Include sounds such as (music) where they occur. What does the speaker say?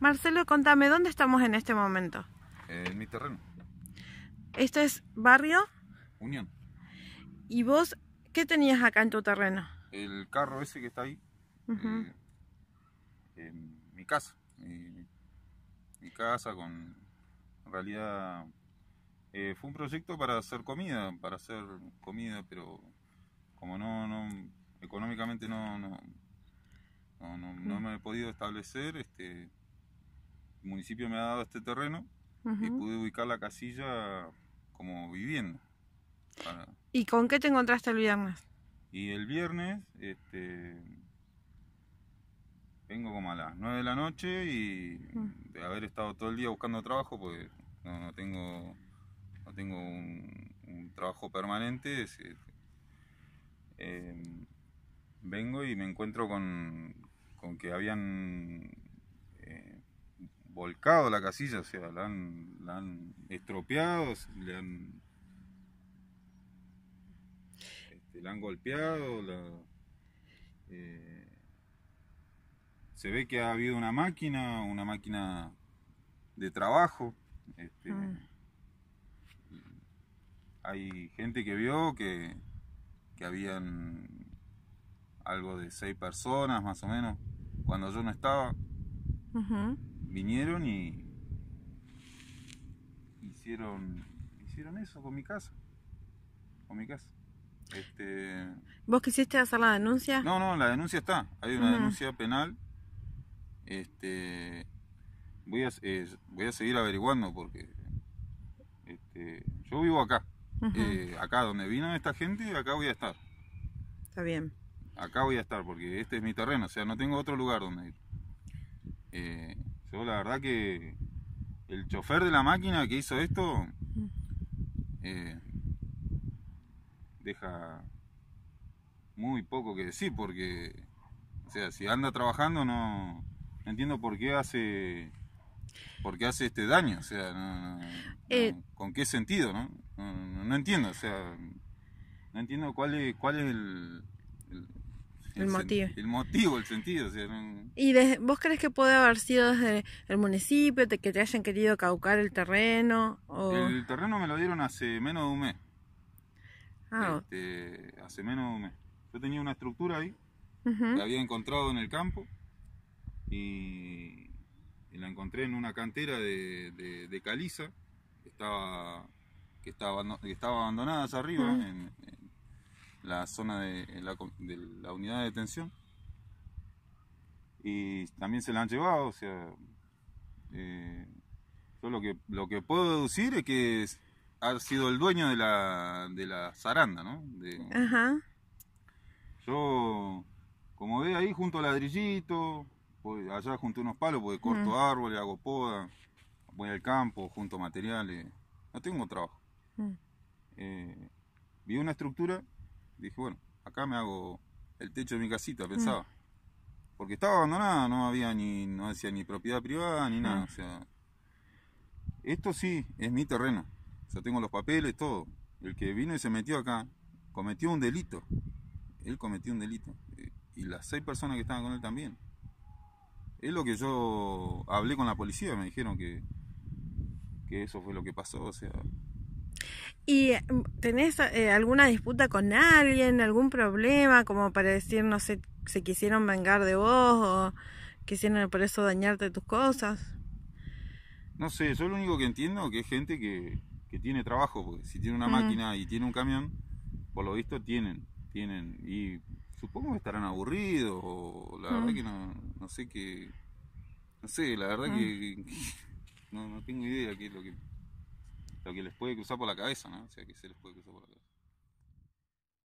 Marcelo, contame, ¿dónde estamos en este momento? En mi terreno. ¿Esto es barrio? Unión. ¿Y vos qué tenías acá en tu terreno? El carro ese que está ahí. Eh, mi casa. Mi, casa con... En realidad eh, fue un proyecto para hacer comida, para hacer comida, pero como no, económicamente no no, no, no, mm. me he podido establecer, este, el municipio me ha dado este terreno y pude ubicar la casilla como vivienda. ¿Y con qué te encontraste el viernes? Y el viernes, este, vengo como a las 9 de la noche y de haber estado todo el día buscando trabajo, pues no, tengo, no tengo un, trabajo permanente. Este, em, vengo y me encuentro con que habían volcado la casilla, o sea, la han, estropeado, le han, este, la han golpeado, eh, se ve que ha habido una máquina, una máquina de trabajo. Este, mm. Hay gente que vio que, habían algo de seis personas más o menos cuando yo no estaba vinieron y hicieron hicieron eso con mi casa con mi casa este vos quisiste hacer la denuncia no no la denuncia está hay una ah. denuncia penal este voy a eh, voy a seguir averiguando porque este, yo vivo acá eh, acá donde vino esta gente acá voy a estar está bien acá voy a estar porque este es mi terreno o sea no tengo otro lugar donde ir eh, la verdad que el chofer de la máquina que hizo esto eh, deja muy poco que decir porque, sea, si anda trabajando no, entiendo por qué hace porque hace este daño, o sea, eh, ¿con qué sentido, no? no? entiendo, o sea, no entiendo cuál es, cuál es el, el, motivo. El motivo, el sentido. ¿Y vos crees que puede haber sido desde el municipio, de que te hayan querido caucar el terreno? El terreno me lo dieron hace menos de un mes. Ah. Este, hace menos de un mes. Yo tenía una estructura ahí, la había encontrado en el campo y, la encontré en una cantera de, caliza que estaba, que estaba, estaba abandonada hacia arriba, la zona de la, unidad de detención. Y también se la han llevado, o sea, eh, yo lo que, lo que puedo deducir es que ha sido el dueño de la, de la zaranda, ¿no? Yo, como ve ahí, junto al ladrillito, allá junto a unos palos, porque corto árboles, hago poda, voy al campo, junto materiales. No tengo trabajo. Mm. Eh, vi una estructura dije, bueno, acá me hago el techo de mi casita, mm. pensaba. Porque estaba abandonada, no había ni, no decía ni propiedad privada ni mm. nada. O sea, esto sí es mi terreno. O tengo los papeles, todo. El que vino y se metió acá cometió un delito. Él cometió un delito. Y las seis personas que estaban con él también. Es lo que yo hablé con la policía, me dijeron que, que eso fue lo que pasó. O sea, ¿Y mm, tenés eh, alguna disputa con alguien, algún problema como para decir, no sé, se quisieron vengar de vos o quisieron por eso dañarte tus cosas? No sé, yo lo único que entiendo que es gente que, que tiene trabajo, porque si tiene una máquina y tiene un camión, por lo visto tienen, tienen, y supongo que estarán aburridos o la verdad mm. que no, sé qué, no sé, la verdad mm. que, (laughs) no, no tengo idea qué es lo que lo que les puede cruzar por la cabeza, ¿no? O sea, que se les puede cruzar por la cabeza.